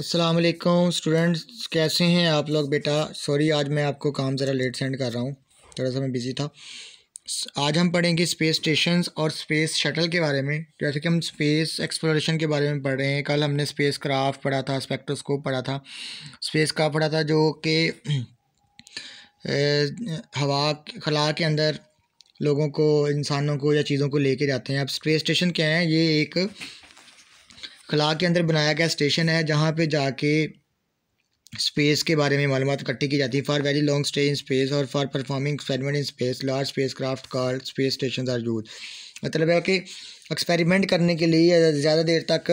Aslam students कैसे हैं आप लोग बेटा सॉरी आज मैं आपको काम ज़रा लेट सेंड कर रहा हूँ थोड़ा सा मैं बिज़ी था आज हम पढ़ेंगे स्पेस स्टेशन और स्पेस शटल के बारे में जैसे कि हम स्पेस एक्सप्लोरेशन के बारे में पढ़ रहे हैं कल हमने स्पेस क्राफ्ट पढ़ा था स्पेक्ट्रोस्कोप पढ़ा था स्पेस क्राफ्ट पढ़ा था जो कि हवा खला के अंदर लोगों को इंसानों को या चीज़ों को लेके जाते हैं अब स्पेस स्टेशन क्या है ये एक खला के अंदर बनाया गया स्टेशन है जहाँ पे जाके स्पेस के बारे में मालूम इकट्ठी की जाती है for very long stay in space और for performing experiment in space large space craft car space station are use मतलब है कि एक्सपेरिमेंट करने के लिए ज़्यादा देर तक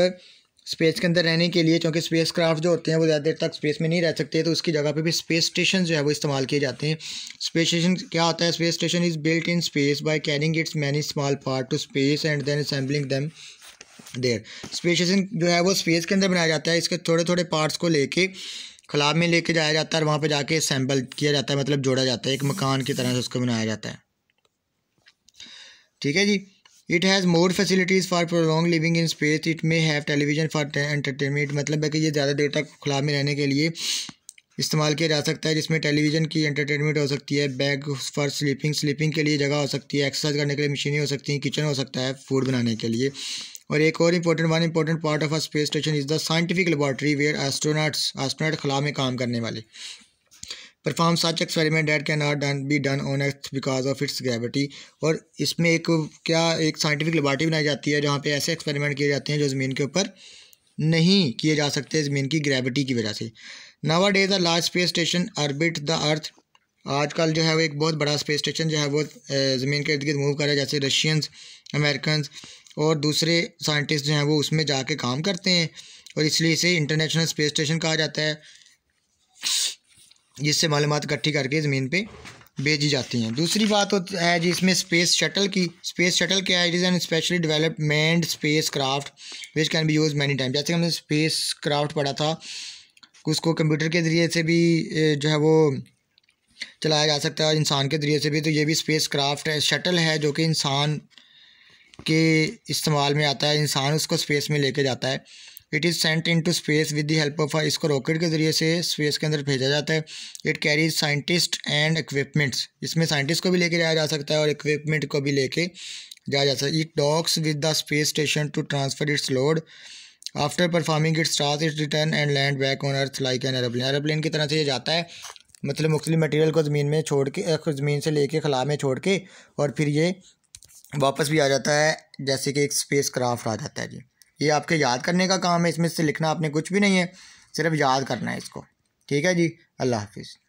स्पेस के अंदर रहने के लिए क्योंकि स्पेस क्राफ्ट जो होते हैं वो ज़्यादा देर तक स्पेस में नहीं रह सकते तो उसकी जगह पे भी स्पेस स्टेशन जो है वो इस्तेमाल किए जाते हैं स्पेस स्टेशन क्या होता है space station is built in space by carrying its many small part to space and then assembling them there station जो है वो स्पेस के अंदर बनाया जाता है इसके थोड़े थोड़े पार्ट्स को लेके खलाब में लेके जाया जाता है और वहाँ पर जाके सैम्पल किया जाता है मतलब जोड़ा जाता है एक मकान की तरह से उसको बनाया जाता है ठीक है जी it has more facilities for prolong living in space it may have television for entertainment मतलब है कि ये ज़्यादा देर तक खुलाब में रहने के लिए इस्तेमाल किया जा सकता है जिसमें टेलीविज़न की एंटरटेनमेंट हो सकती है बैग फॉर स्लीपिंग स्लीपिंग के लिए जगह हो सकती है एक्सरसाइज करने के लिए मशीनें हो सकती हैं किचन हो सकता है फूड बनाने के लिए और एक और important one important part of a space station is the scientific laboratory where astronauts astronaut खला में काम करने वाले perform such experiment that can not done be done on earth because of its gravity और इसमें एक क्या एक साइंटिफिक लेबॉर्ट्री बनाई जाती है जहाँ पे ऐसे एक्सपेरिमेंट किए जाते हैं जो ज़मीन के ऊपर नहीं किए जा सकते ज़मीन की ग्रेविटी की वजह से nowadays the large space station orbit the earth आजकल जो है वो एक बहुत बड़ा स्पेस स्टेशन जो है वो ज़मीन के इर्द गिर्द मूव कर रहा है जैसे रशियंस अमेरिकन और दूसरे साइंटिस्ट जो हैं वो उसमें जाके काम करते हैं और इसलिए इसे इंटरनेशनल स्पेस स्टेशन कहा जाता है जिससे मालूम इकट्ठी करके ज़मीन पर भेजी जाती हैं दूसरी बात होती है जी इसमें स्पेस शटल की स्पेस शटल क्या है it is an specially development space craft which can be use many time जैसे हमने स्पेस क्राफ्ट पढ़ा था उसको कंप्यूटर के ज़रिए से भी जो है वो चलाया जा सकता है इंसान के ज़रिए से भी तो ये भी स्पेस क्राफ्ट है शटल है जो कि इंसान के इस्तेमाल में आता है इंसान उसको स्पेस में लेके जाता है it is sent in to space with the help of इसको रॉकेट के जरिए से स्पेस के अंदर भेजा जाता है it carries scientist and equipments इसमें साइंटिस्ट को भी लेके जाया जा सकता है और इक्विपमेंट को भी लेके जाया जा सकता है it docks with the space station to transfer its load after performing its task its return and land back on earth like an aeroplane aeroplane की तरह से ये जाता है मतलब मुख्तलि मटेरियल को ज़मीन में छोड़ के ज़मीन से लेके खला में छोड़ के और फिर ये वापस भी आ जाता है जैसे कि एक स्पेस क्राफ्ट आ जाता है जी ये आपके याद करने का काम है इसमें से लिखना आपने कुछ भी नहीं है सिर्फ याद करना है इसको ठीक है जी अल्लाह हाफिज़